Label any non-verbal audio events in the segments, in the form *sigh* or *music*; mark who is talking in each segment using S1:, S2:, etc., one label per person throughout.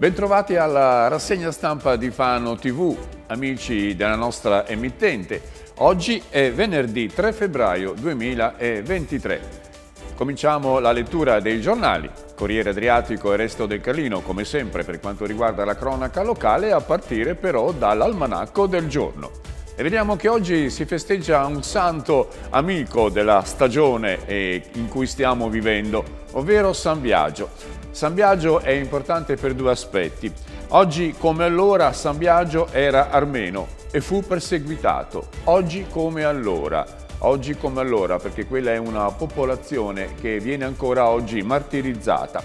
S1: Bentrovati alla rassegna stampa di Fano TV, amici della nostra emittente. Oggi è venerdì 3 febbraio 2023. Cominciamo la lettura dei giornali. Corriere Adriatico e Resto del Carlino, come sempre per quanto riguarda la cronaca locale, a partire però dall'almanacco del giorno. E vediamo che oggi si festeggia un santo amico della stagione eh, in cui stiamo vivendo, ovvero San Biagio. San Biagio è importante per due aspetti. Oggi come allora San Biagio era armeno e fu perseguitato. Oggi come allora. Oggi come allora, perché quella è una popolazione che viene ancora oggi martirizzata.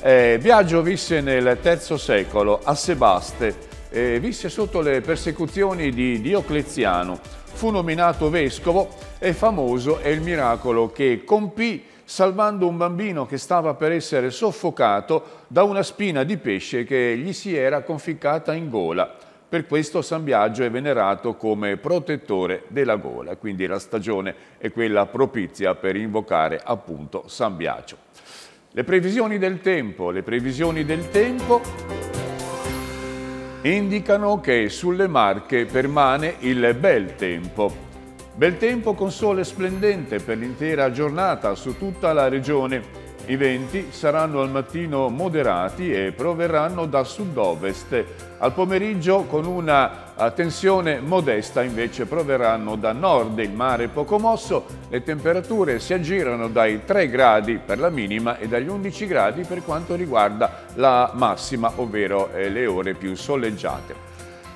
S1: Eh, Biagio visse nel III secolo a Sebaste, eh, visse sotto le persecuzioni di Diocleziano, fu nominato vescovo e famoso è il miracolo che compì salvando un bambino che stava per essere soffocato da una spina di pesce che gli si era conficcata in gola. Per questo San Biagio è venerato come protettore della gola, quindi la stagione è quella propizia per invocare appunto San Biagio. Le previsioni del tempo, le previsioni del tempo indicano che sulle Marche permane il bel tempo. Bel tempo con sole splendente per l'intera giornata su tutta la regione. I venti saranno al mattino moderati e proverranno da sud-ovest. Al pomeriggio con una tensione modesta invece proverranno da nord, il mare poco mosso, le temperature si aggirano dai 3 gradi per la minima e dagli 11 gradi per quanto riguarda la massima, ovvero eh, le ore più soleggiate.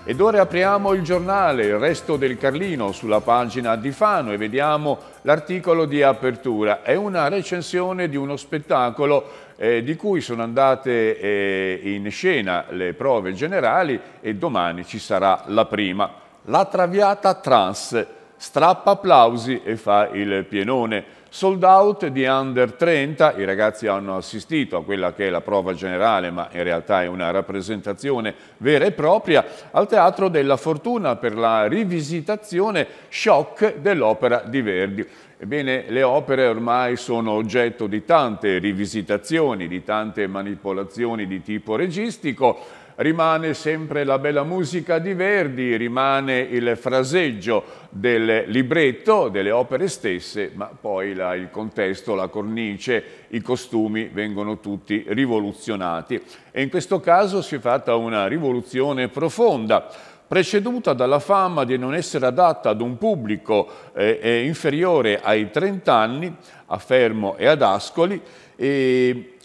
S1: Ed ora apriamo il giornale, il resto del Carlino, sulla pagina di Fano e vediamo l'articolo di apertura. È una recensione di uno spettacolo eh, di cui sono andate eh, in scena le prove generali e domani ci sarà la prima. La Traviata Trans strappa applausi e fa il pienone. Sold out di under 30, i ragazzi hanno assistito a quella che è la prova generale, ma in realtà è una rappresentazione vera e propria, al Teatro della Fortuna per la rivisitazione Shock dell'opera di Verdi. Ebbene, le opere ormai sono oggetto di tante rivisitazioni, di tante manipolazioni di tipo registico, rimane sempre la bella musica di Verdi, rimane il fraseggio del libretto, delle opere stesse, ma poi la, il contesto, la cornice, i costumi vengono tutti rivoluzionati. E in questo caso si è fatta una rivoluzione profonda, preceduta dalla fama di non essere adatta ad un pubblico eh, eh inferiore ai 30 anni, a Fermo e ad Ascoli,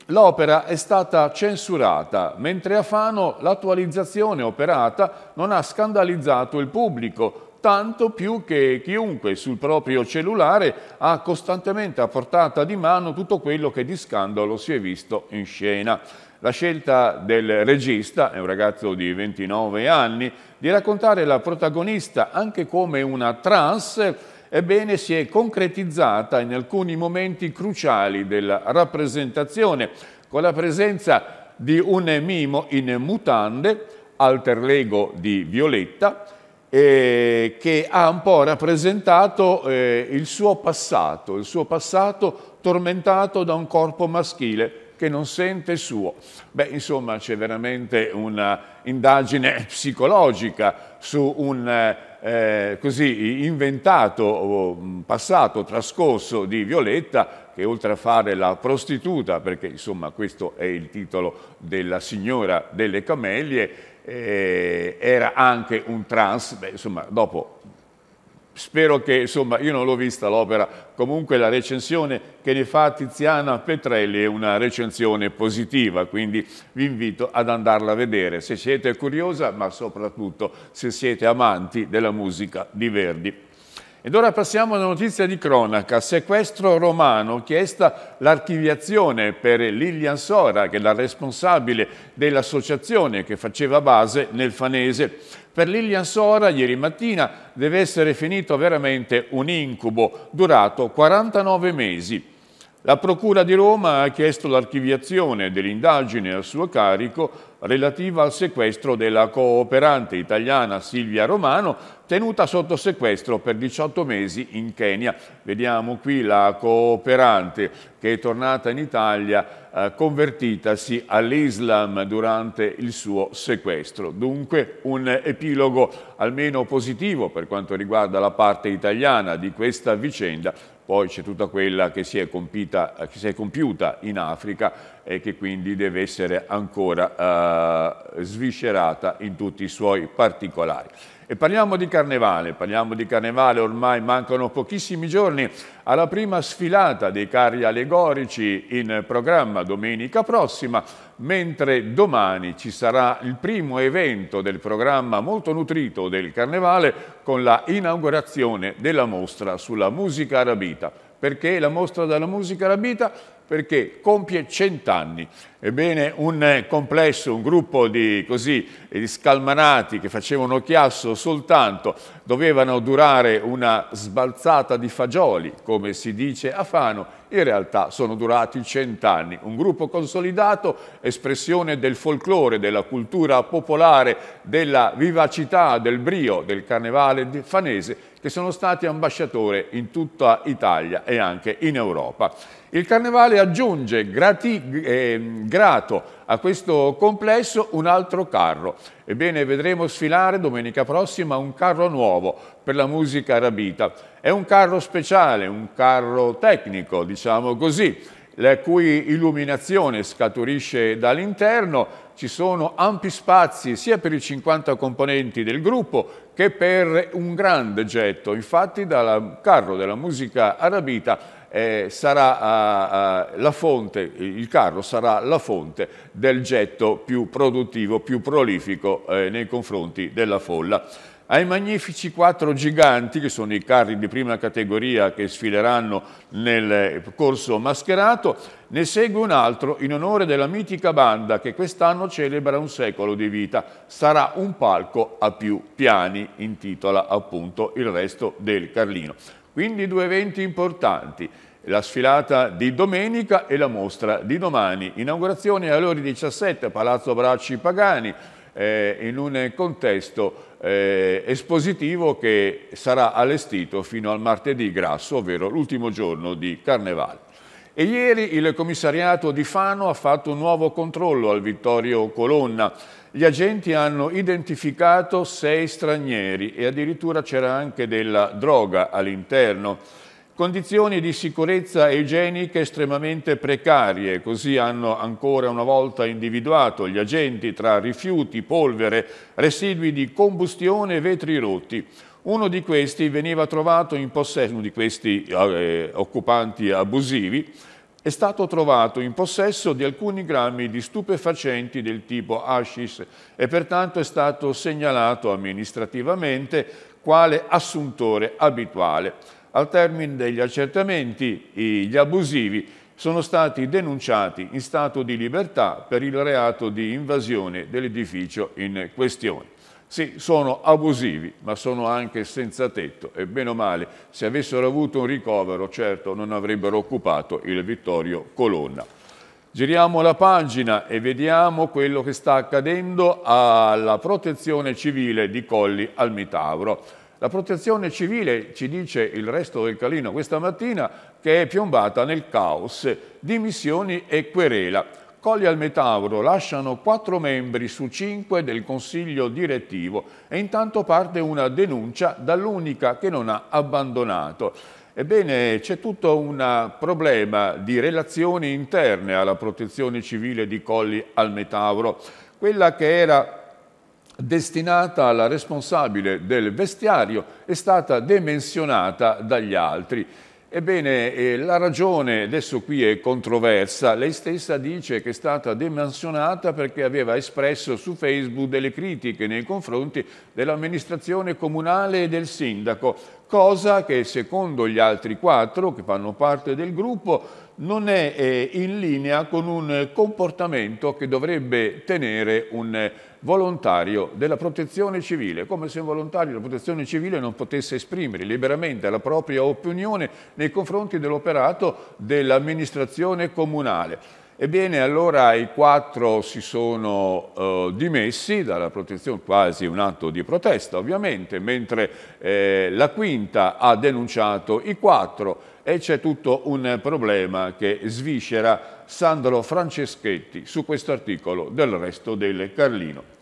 S1: L'opera è stata censurata, mentre a Fano l'attualizzazione operata non ha scandalizzato il pubblico, tanto più che chiunque sul proprio cellulare ha costantemente a portata di mano tutto quello che di scandalo si è visto in scena. La scelta del regista, è un ragazzo di 29 anni, di raccontare la protagonista anche come una trans ebbene si è concretizzata in alcuni momenti cruciali della rappresentazione, con la presenza di un mimo in mutande, alter lego di Violetta, eh, che ha un po' rappresentato eh, il suo passato, il suo passato tormentato da un corpo maschile che non sente suo. Beh, insomma, c'è veramente un'indagine psicologica su un... Eh, eh, così inventato mm, passato trascorso di Violetta che oltre a fare la prostituta, perché insomma questo è il titolo della signora delle camelie, eh, era anche un trans, beh, insomma dopo Spero che, insomma, io non l'ho vista l'opera, comunque la recensione che ne fa Tiziana Petrelli è una recensione positiva, quindi vi invito ad andarla a vedere se siete curiosa, ma soprattutto se siete amanti della musica di Verdi. Ed ora passiamo alla notizia di cronaca. Sequestro romano, chiesta l'archiviazione per Lilian Sora, che è la responsabile dell'associazione che faceva base nel Fanese. Per Lilian Sora ieri mattina deve essere finito veramente un incubo durato 49 mesi. La Procura di Roma ha chiesto l'archiviazione dell'indagine a suo carico relativa al sequestro della cooperante italiana Silvia Romano, tenuta sotto sequestro per 18 mesi in Kenya. Vediamo qui la cooperante che è tornata in Italia eh, convertitasi all'Islam durante il suo sequestro. Dunque un epilogo almeno positivo per quanto riguarda la parte italiana di questa vicenda poi c'è tutta quella che si, è compita, eh, che si è compiuta in Africa e che quindi deve essere ancora eh, sviscerata in tutti i suoi particolari. E parliamo di carnevale, parliamo di carnevale, ormai mancano pochissimi giorni alla prima sfilata dei carri allegorici in programma domenica prossima, mentre domani ci sarà il primo evento del programma molto nutrito del carnevale con la inaugurazione della mostra sulla musica arabita. Perché la mostra della musica arabita? perché compie cent'anni. Ebbene, un eh, complesso, un gruppo di, così, di scalmanati che facevano chiasso soltanto, dovevano durare una sbalzata di fagioli, come si dice a Fano, in realtà sono durati cent'anni. Un gruppo consolidato, espressione del folklore, della cultura popolare, della vivacità, del brio, del carnevale fanese, che sono stati ambasciatore in tutta Italia e anche in Europa. Il Carnevale aggiunge grati, eh, grato a questo complesso un altro carro. Ebbene, vedremo sfilare domenica prossima un carro nuovo per la musica arabita. È un carro speciale, un carro tecnico, diciamo così, la cui illuminazione scaturisce dall'interno. Ci sono ampi spazi sia per i 50 componenti del gruppo che per un grande getto. Infatti dal carro della musica arabita eh, sarà eh, eh, la fonte, il carro sarà la fonte del getto più produttivo, più prolifico eh, nei confronti della folla. Ai magnifici quattro giganti, che sono i carri di prima categoria che sfileranno nel eh, corso mascherato, ne segue un altro in onore della mitica banda che quest'anno celebra un secolo di vita. Sarà un palco a più piani, intitola appunto il resto del Carlino. Quindi due eventi importanti, la sfilata di domenica e la mostra di domani. Inaugurazione alle ore 17, Palazzo Bracci Pagani, eh, in un contesto eh, espositivo che sarà allestito fino al martedì grasso, ovvero l'ultimo giorno di Carnevale. E ieri il commissariato di Fano ha fatto un nuovo controllo al Vittorio Colonna, gli agenti hanno identificato sei stranieri e addirittura c'era anche della droga all'interno. Condizioni di sicurezza igieniche estremamente precarie, così hanno ancora una volta individuato gli agenti tra rifiuti, polvere, residui di combustione e vetri rotti. Uno di questi veniva trovato in possesso, uno di questi eh, occupanti abusivi, è stato trovato in possesso di alcuni grammi di stupefacenti del tipo hashish e pertanto è stato segnalato amministrativamente quale assuntore abituale. Al termine degli accertamenti, gli abusivi sono stati denunciati in stato di libertà per il reato di invasione dell'edificio in questione. Sì, sono abusivi, ma sono anche senza tetto e bene o male, se avessero avuto un ricovero, certo non avrebbero occupato il Vittorio Colonna. Giriamo la pagina e vediamo quello che sta accadendo alla protezione civile di Colli al Mitauro. La protezione civile, ci dice il resto del Calino questa mattina, che è piombata nel caos, dimissioni e querela. Colli al Metauro lasciano quattro membri su cinque del consiglio direttivo e intanto parte una denuncia dall'unica che non ha abbandonato. Ebbene, c'è tutto un problema di relazioni interne alla protezione civile di Colli al Metauro. Quella che era destinata alla responsabile del vestiario è stata demensionata dagli altri. Ebbene, eh, la ragione adesso qui è controversa, lei stessa dice che è stata demansionata perché aveva espresso su Facebook delle critiche nei confronti dell'amministrazione comunale e del sindaco, cosa che secondo gli altri quattro che fanno parte del gruppo non è eh, in linea con un comportamento che dovrebbe tenere un volontario della protezione civile, come se un volontario della protezione civile non potesse esprimere liberamente la propria opinione nei confronti dell'operato dell'amministrazione comunale. Ebbene, allora i quattro si sono eh, dimessi dalla protezione, quasi un atto di protesta ovviamente, mentre eh, la quinta ha denunciato i quattro e c'è tutto un problema che sviscera Sandro Franceschetti su questo articolo del resto del Carlino.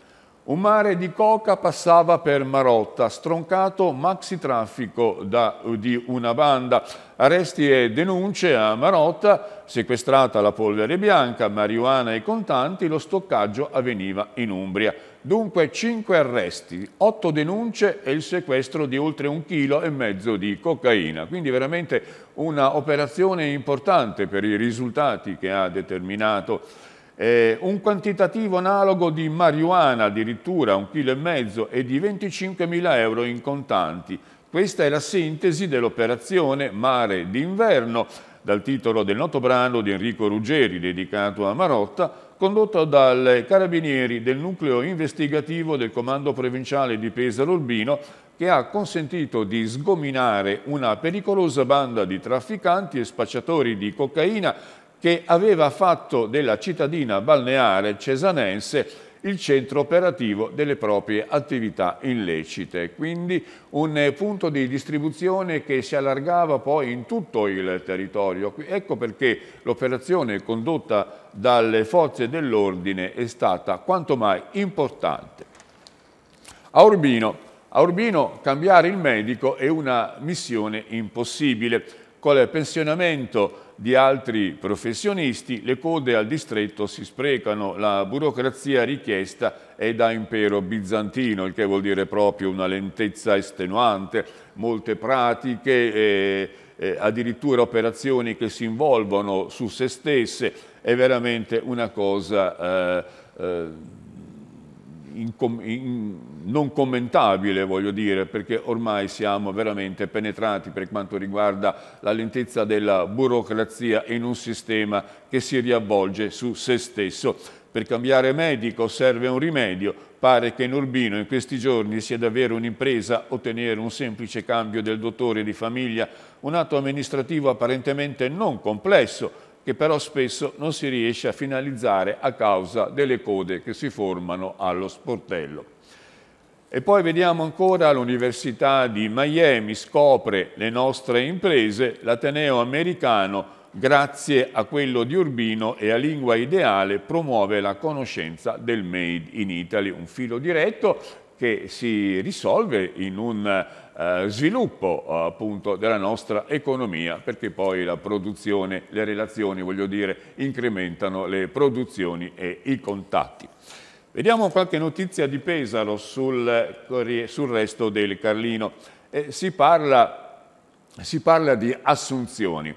S1: Un mare di coca passava per Marotta, stroncato maxi traffico da, di una banda. Arresti e denunce a Marotta, sequestrata la polvere bianca, marijuana e contanti, lo stoccaggio avveniva in Umbria. Dunque 5 arresti, 8 denunce e il sequestro di oltre un chilo e mezzo di cocaina. Quindi veramente un'operazione importante per i risultati che ha determinato eh, un quantitativo analogo di marijuana addirittura, un chilo e mezzo e di 25.000 euro in contanti. Questa è la sintesi dell'operazione Mare d'inverno, dal titolo del noto brano di Enrico Ruggeri dedicato a Marotta, condotto dal carabinieri del nucleo investigativo del comando provinciale di Pesaro Urbino che ha consentito di sgominare una pericolosa banda di trafficanti e spacciatori di cocaina che aveva fatto della cittadina balneare cesanense il centro operativo delle proprie attività illecite, quindi un punto di distribuzione che si allargava poi in tutto il territorio. Ecco perché l'operazione condotta dalle forze dell'ordine è stata quanto mai importante. A Urbino, a Urbino cambiare il medico è una missione impossibile, con il pensionamento di altri professionisti, le code al distretto si sprecano, la burocrazia richiesta è da impero bizantino, il che vuol dire proprio una lentezza estenuante, molte pratiche, eh, eh, addirittura operazioni che si involvono su se stesse, è veramente una cosa... Eh, eh in, in, non commentabile, voglio dire, perché ormai siamo veramente penetrati per quanto riguarda la lentezza della burocrazia in un sistema che si riavvolge su se stesso. Per cambiare medico serve un rimedio, pare che in Urbino in questi giorni sia davvero un'impresa ottenere un semplice cambio del dottore di famiglia, un atto amministrativo apparentemente non complesso, che però spesso non si riesce a finalizzare a causa delle code che si formano allo sportello. E poi vediamo ancora l'Università di Miami scopre le nostre imprese, l'Ateneo americano grazie a quello di Urbino e a Lingua Ideale promuove la conoscenza del Made in Italy, un filo diretto che si risolve in un eh, sviluppo eh, appunto della nostra economia perché poi la produzione, le relazioni voglio dire incrementano le produzioni e i contatti. Vediamo qualche notizia di Pesaro sul, eh, sul resto del Carlino. Eh, si, parla, si parla di assunzioni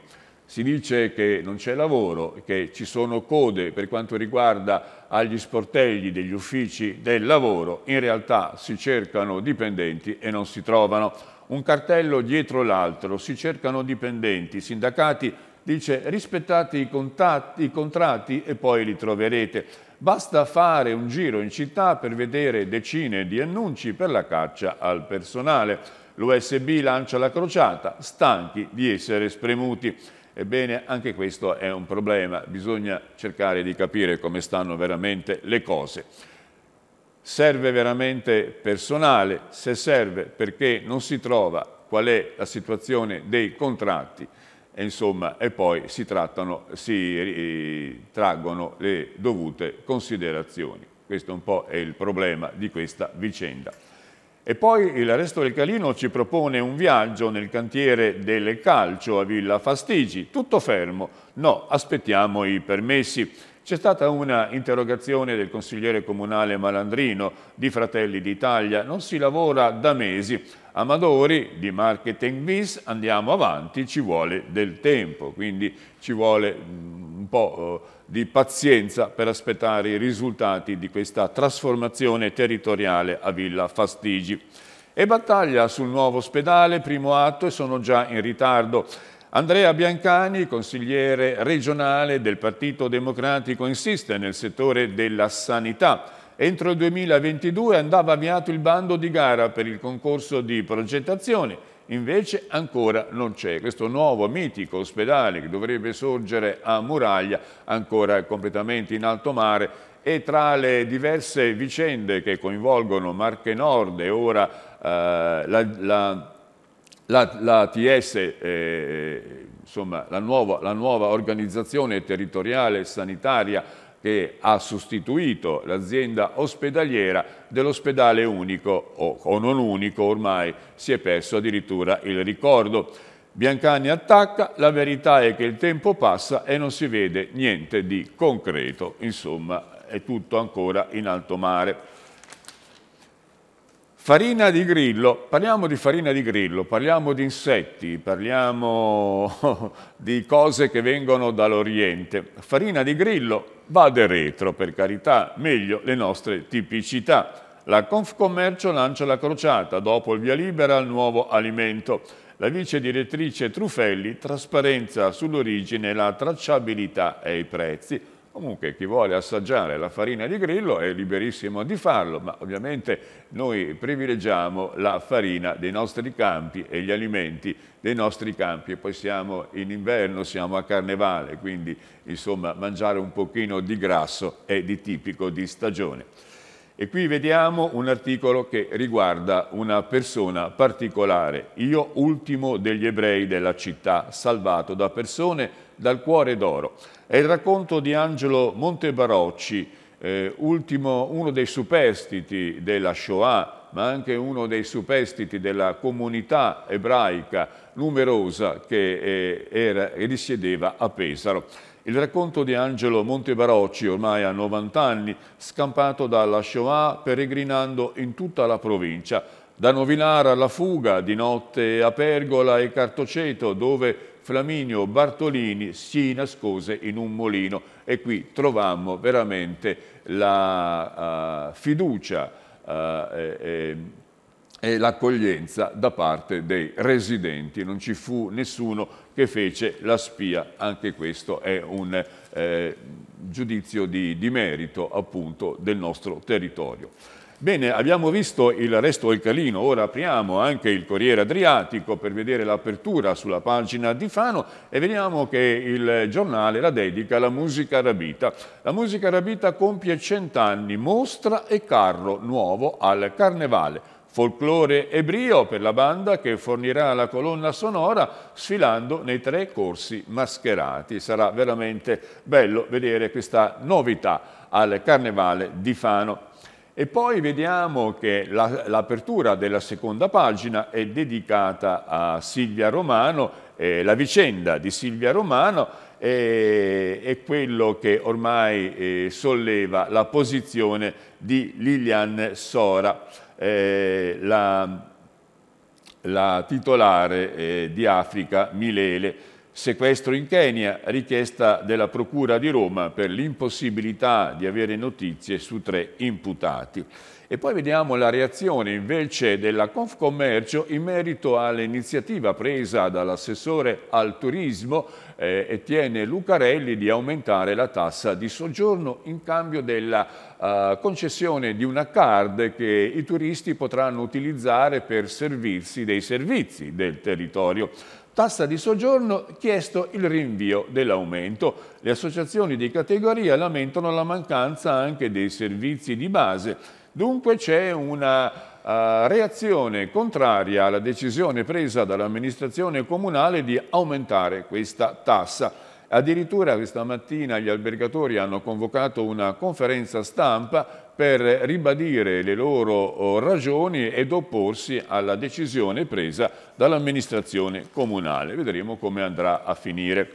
S1: si dice che non c'è lavoro, che ci sono code per quanto riguarda agli sportelli degli uffici del lavoro, in realtà si cercano dipendenti e non si trovano. Un cartello dietro l'altro, si cercano dipendenti, i sindacati dice rispettate i, contatti, i contratti e poi li troverete. Basta fare un giro in città per vedere decine di annunci per la caccia al personale. L'USB lancia la crociata, stanchi di essere spremuti. Ebbene, anche questo è un problema, bisogna cercare di capire come stanno veramente le cose. Serve veramente personale, se serve perché non si trova qual è la situazione dei contratti, e, insomma, e poi si, trattano, si traggono le dovute considerazioni. Questo un po' è il problema di questa vicenda. E poi il resto del Calino ci propone un viaggio nel cantiere delle Calcio a Villa Fastigi, tutto fermo. No, aspettiamo i permessi. C'è stata una interrogazione del consigliere comunale Malandrino di Fratelli d'Italia, non si lavora da mesi, Amadori di Marketing Vis, andiamo avanti, ci vuole del tempo, quindi ci vuole mm, un po' eh, di pazienza per aspettare i risultati di questa trasformazione territoriale a Villa Fastigi. E battaglia sul nuovo ospedale, primo atto, e sono già in ritardo. Andrea Biancani, consigliere regionale del Partito Democratico, insiste nel settore della sanità. Entro il 2022 andava avviato il bando di gara per il concorso di progettazione, invece ancora non c'è. Questo nuovo mitico ospedale che dovrebbe sorgere a Muraglia, ancora completamente in alto mare, e tra le diverse vicende che coinvolgono Marche Nord e ora eh, la, la la, la TS, eh, insomma, la nuova, la nuova organizzazione territoriale sanitaria che ha sostituito l'azienda ospedaliera dell'ospedale unico o, o, non unico, ormai si è perso addirittura il ricordo. Biancani attacca, la verità è che il tempo passa e non si vede niente di concreto, insomma è tutto ancora in alto mare. Farina di grillo, parliamo di farina di grillo, parliamo di insetti, parliamo *laughs* di cose che vengono dall'Oriente. Farina di grillo va de retro, per carità, meglio le nostre tipicità. La Confcommercio lancia la crociata, dopo il via libera al nuovo alimento. La vice direttrice Truffelli, trasparenza sull'origine, la tracciabilità e i prezzi. Comunque chi vuole assaggiare la farina di grillo è liberissimo di farlo, ma ovviamente noi privilegiamo la farina dei nostri campi e gli alimenti dei nostri campi. E poi siamo in inverno, siamo a carnevale, quindi insomma mangiare un pochino di grasso è di tipico di stagione. E qui vediamo un articolo che riguarda una persona particolare, io ultimo degli ebrei della città, salvato da persone dal cuore d'oro. È il racconto di Angelo Montebarocci, eh, ultimo, uno dei superstiti della Shoah, ma anche uno dei superstiti della comunità ebraica numerosa che eh, era, risiedeva a Pesaro. Il racconto di Angelo Montebarocci, ormai a 90 anni, scampato dalla Shoah peregrinando in tutta la provincia, da Novinara alla fuga, di notte a Pergola e Cartoceto, dove Flaminio Bartolini si nascose in un molino e qui trovammo veramente la uh, fiducia uh, e, e, e l'accoglienza da parte dei residenti. Non ci fu nessuno che fece la spia, anche questo è un eh, giudizio di, di merito appunto del nostro territorio. Bene, abbiamo visto il resto del Calino, ora apriamo anche il Corriere Adriatico per vedere l'apertura sulla pagina di Fano e vediamo che il giornale la dedica alla musica rabita. La musica rabita compie cent'anni, mostra e carro nuovo al Carnevale. Folklore e brio per la banda che fornirà la colonna sonora sfilando nei tre corsi mascherati. Sarà veramente bello vedere questa novità al Carnevale di Fano. E poi vediamo che l'apertura della seconda pagina è dedicata a Silvia Romano, eh, la vicenda di Silvia Romano eh, è quello che ormai eh, solleva la posizione di Lilian Sora, eh, la, la, titolare eh, di Africa Milele. Sequestro in Kenya, richiesta della Procura di Roma per l'impossibilità di avere notizie su tre imputati. E poi vediamo la reazione invece della Confcommercio in merito all'iniziativa presa dall'assessore al turismo eh, Etienne Lucarelli di aumentare la tassa di soggiorno in cambio della eh, concessione di una card che i turisti potranno utilizzare per servirsi dei servizi del territorio. Tassa di soggiorno chiesto il rinvio dell'aumento. Le associazioni di categoria lamentano la mancanza anche dei servizi di base. Dunque c'è una Uh, reazione contraria alla decisione presa dall'amministrazione comunale di aumentare questa tassa. Addirittura questa mattina gli albergatori hanno convocato una conferenza stampa per ribadire le loro oh, ragioni ed opporsi alla decisione presa dall'amministrazione comunale. Vedremo come andrà a finire.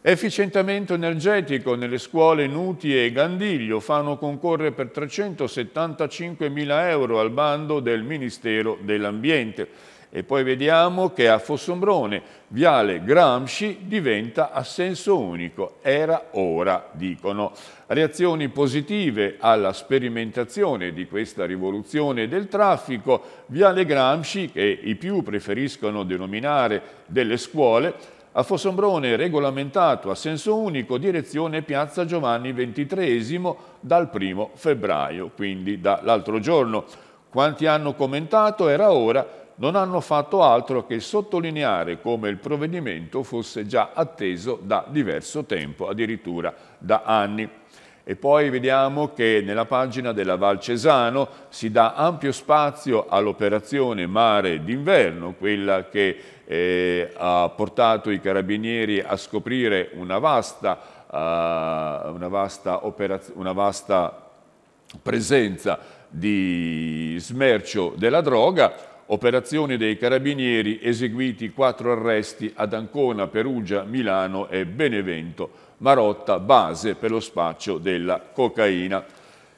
S1: Efficientamento energetico nelle scuole Nuti e Gandiglio fanno concorrere per 375 mila euro al bando del Ministero dell'Ambiente. E poi vediamo che a Fossombrone, Viale Gramsci diventa a senso unico. Era ora, dicono. Reazioni positive alla sperimentazione di questa rivoluzione del traffico. Viale Gramsci, che i più preferiscono denominare delle scuole, a Fossombrone regolamentato a senso unico direzione Piazza Giovanni XXIII dal 1 febbraio, quindi dall'altro giorno. Quanti hanno commentato era ora non hanno fatto altro che sottolineare come il provvedimento fosse già atteso da diverso tempo, addirittura da anni. E poi vediamo che nella pagina della Val Cesano si dà ampio spazio all'operazione mare d'inverno, quella che eh, ha portato i carabinieri a scoprire una vasta, uh, una vasta, una vasta presenza di smercio della droga, Operazione dei carabinieri eseguiti quattro arresti ad Ancona, Perugia, Milano e Benevento. Marotta, base per lo spaccio della cocaina.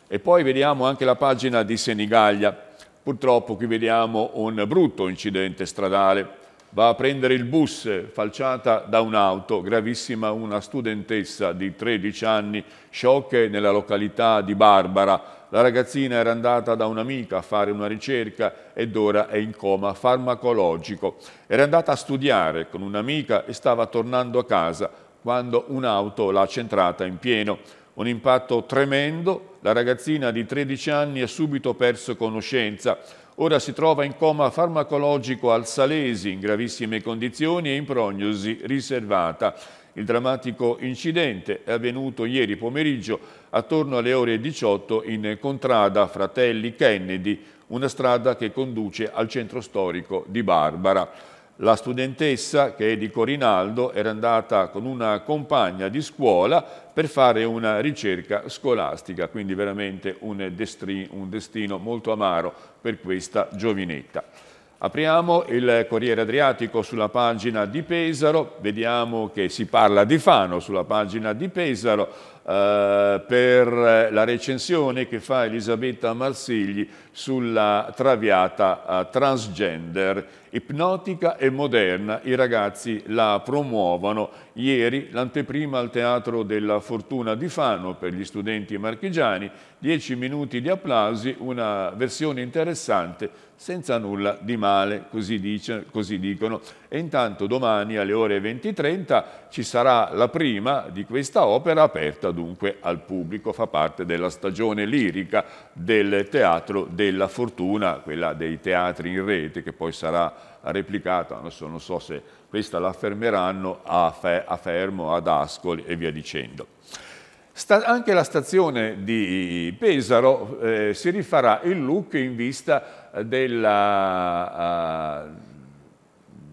S1: E poi vediamo anche la pagina di Senigallia. Purtroppo qui vediamo un brutto incidente stradale. Va a prendere il bus falciata da un'auto, gravissima una studentessa di 13 anni, sciocche nella località di Barbara, la ragazzina era andata da un'amica a fare una ricerca ed ora è in coma farmacologico. Era andata a studiare con un'amica e stava tornando a casa quando un'auto l'ha centrata in pieno. Un impatto tremendo, la ragazzina di 13 anni ha subito perso conoscenza. Ora si trova in coma farmacologico al Salesi, in gravissime condizioni e in prognosi riservata. Il drammatico incidente è avvenuto ieri pomeriggio attorno alle ore 18 in contrada Fratelli Kennedy, una strada che conduce al centro storico di Barbara. La studentessa, che è di Corinaldo, era andata con una compagna di scuola per fare una ricerca scolastica, quindi veramente un, destri, un destino molto amaro per questa giovinetta. Apriamo il Corriere Adriatico sulla pagina di Pesaro, vediamo che si parla di Fano sulla pagina di Pesaro, eh, per la recensione che fa Elisabetta Marsigli sulla traviata eh, transgender, ipnotica e moderna, i ragazzi la promuovono. Ieri l'anteprima al Teatro della Fortuna di Fano per gli studenti marchigiani, dieci minuti di applausi, una versione interessante senza nulla di male, così, dice, così dicono. E intanto domani alle ore 20.30 ci sarà la prima di questa opera aperta dunque al pubblico, fa parte della stagione lirica del Teatro della Fortuna, quella dei teatri in rete che poi sarà replicata, adesso non so se questa la fermeranno a, Fe a Fermo, ad Ascoli e via dicendo. Sta anche la stazione di Pesaro eh, si rifarà il look in vista della... Uh,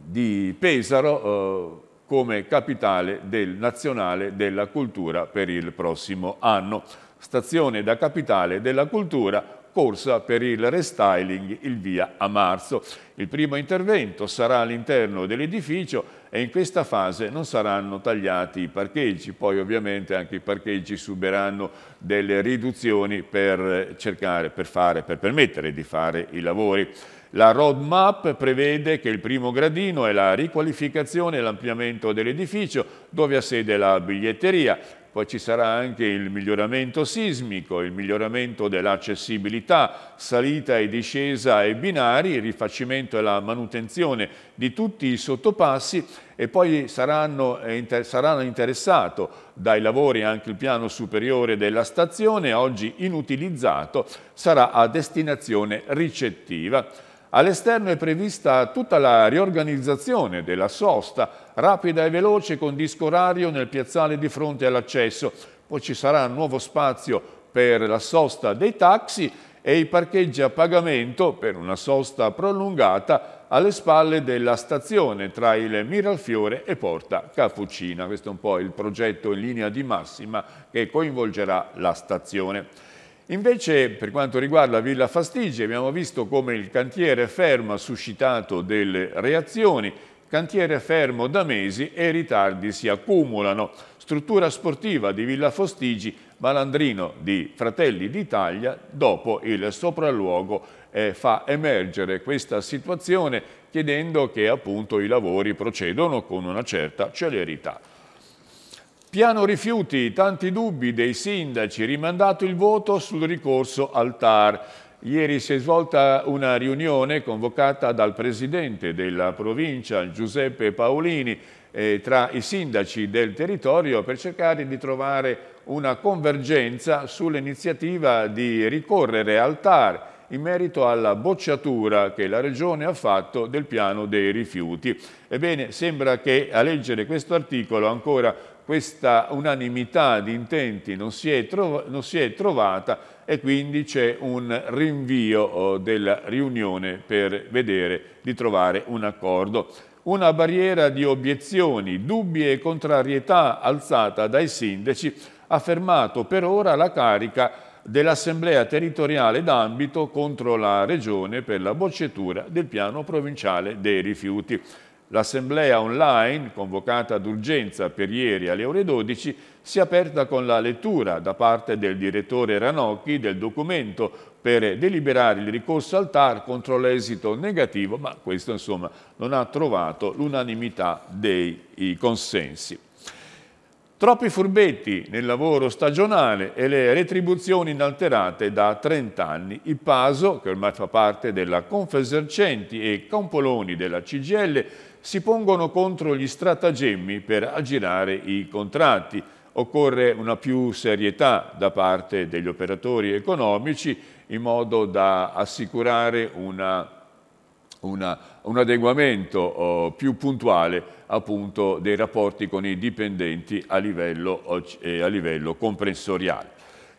S1: di Pesaro eh, come capitale del nazionale della cultura per il prossimo anno. Stazione da capitale della cultura, corsa per il restyling il via a marzo. Il primo intervento sarà all'interno dell'edificio e in questa fase non saranno tagliati i parcheggi, poi ovviamente anche i parcheggi subiranno delle riduzioni per eh, cercare, per fare, per permettere di fare i lavori. La roadmap prevede che il primo gradino è la riqualificazione e l'ampliamento dell'edificio dove ha sede la biglietteria, poi ci sarà anche il miglioramento sismico, il miglioramento dell'accessibilità, salita e discesa ai binari, il rifacimento e la manutenzione di tutti i sottopassi e poi saranno, eh, inter, saranno interessato dai lavori anche il piano superiore della stazione, oggi inutilizzato, sarà a destinazione ricettiva. All'esterno è prevista tutta la riorganizzazione della sosta, rapida e veloce con disco orario nel piazzale di fronte all'accesso. Poi ci sarà un nuovo spazio per la sosta dei taxi e i parcheggi a pagamento per una sosta prolungata alle spalle della stazione tra il Miralfiore e Porta Cappuccina. Questo è un po' il progetto in linea di massima che coinvolgerà la stazione. Invece per quanto riguarda Villa Fastigi abbiamo visto come il cantiere fermo ha suscitato delle reazioni, cantiere fermo da mesi e i ritardi si accumulano. Struttura sportiva di Villa Fastigi, Malandrino di Fratelli d'Italia, dopo il sopralluogo eh, fa emergere questa situazione chiedendo che appunto i lavori procedono con una certa celerità. Piano rifiuti, tanti dubbi dei sindaci, rimandato il voto sul ricorso al TAR. Ieri si è svolta una riunione convocata dal presidente della provincia Giuseppe Paolini eh, tra i sindaci del territorio per cercare di trovare una convergenza sull'iniziativa di ricorrere al TAR in merito alla bocciatura che la Regione ha fatto del piano dei rifiuti. Ebbene, sembra che a leggere questo articolo ancora questa unanimità di intenti non si è, non si è trovata e quindi c'è un rinvio oh, della riunione per vedere di trovare un accordo. Una barriera di obiezioni, dubbi e contrarietà alzata dai sindaci ha fermato per ora la carica dell'Assemblea territoriale d'ambito contro la Regione per la bocciatura del piano provinciale dei rifiuti. L'assemblea online, convocata d'urgenza per ieri alle ore 12, si è aperta con la lettura da parte del direttore Ranocchi del documento per deliberare il ricorso al TAR contro l'esito negativo, ma questo insomma non ha trovato l'unanimità dei consensi. Troppi furbetti nel lavoro stagionale e le retribuzioni inalterate da 30 anni. Il Paso, che ormai fa parte della Confesercenti e Campoloni della CGL, si pongono contro gli stratagemmi per aggirare i contratti. Occorre una più serietà da parte degli operatori economici in modo da assicurare una, una, un adeguamento oh, più puntuale appunto, dei rapporti con i dipendenti a livello, eh, a livello comprensoriale.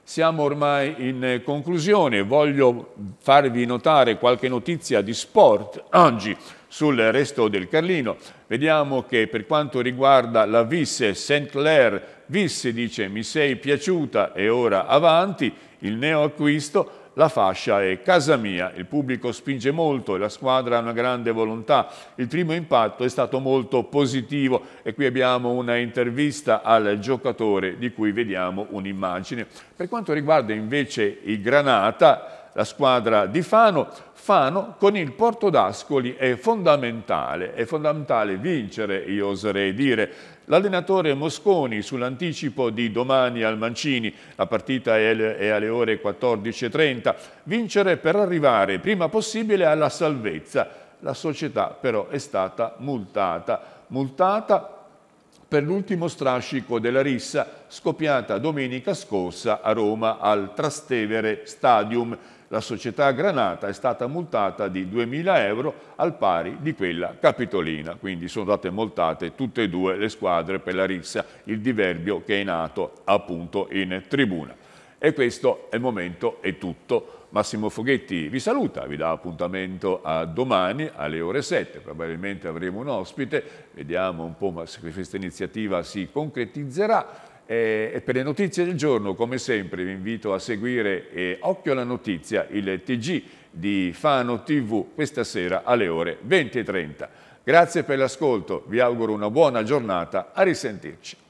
S1: Siamo ormai in conclusione, voglio farvi notare qualche notizia di sport oggi sul resto del Carlino. Vediamo che per quanto riguarda la visse St. Clair, visse dice mi sei piaciuta e ora avanti, il neoacquisto, la fascia è casa mia, il pubblico spinge molto e la squadra ha una grande volontà. Il primo impatto è stato molto positivo e qui abbiamo una intervista al giocatore di cui vediamo un'immagine. Per quanto riguarda invece i Granata, la squadra di Fano. Fano con il Porto d'Ascoli è fondamentale, è fondamentale vincere, io oserei dire. L'allenatore Mosconi sull'anticipo di domani al Mancini, la partita è alle ore 14.30, vincere per arrivare prima possibile alla salvezza. La società però è stata multata, multata per l'ultimo strascico della rissa scoppiata domenica scorsa a Roma al Trastevere Stadium. La società Granata è stata multata di 2.000 euro al pari di quella capitolina, quindi sono state multate tutte e due le squadre per la rissa, il diverbio che è nato appunto in tribuna. E questo è il momento, è tutto. Massimo Foghetti vi saluta, vi dà appuntamento a domani alle ore 7, probabilmente avremo un ospite, vediamo un po' se questa iniziativa si concretizzerà. Eh, e per le notizie del giorno, come sempre, vi invito a seguire eh, Occhio alla Notizia, il TG di Fano TV, questa sera alle ore 20.30. Grazie per l'ascolto, vi auguro una buona giornata, a risentirci.